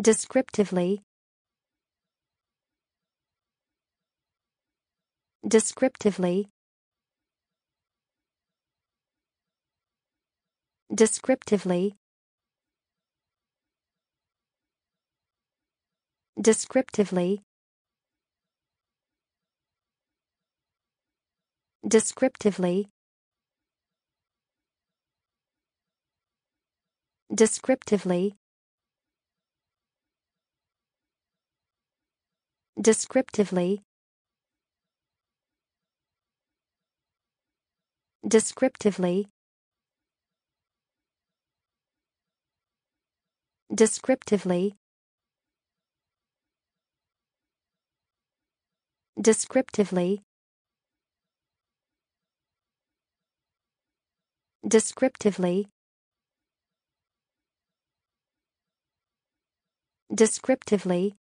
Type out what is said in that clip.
Descriptively Descriptively Descriptively Descriptively Descriptively Descriptively descriptively descriptively descriptively descriptively descriptively descriptively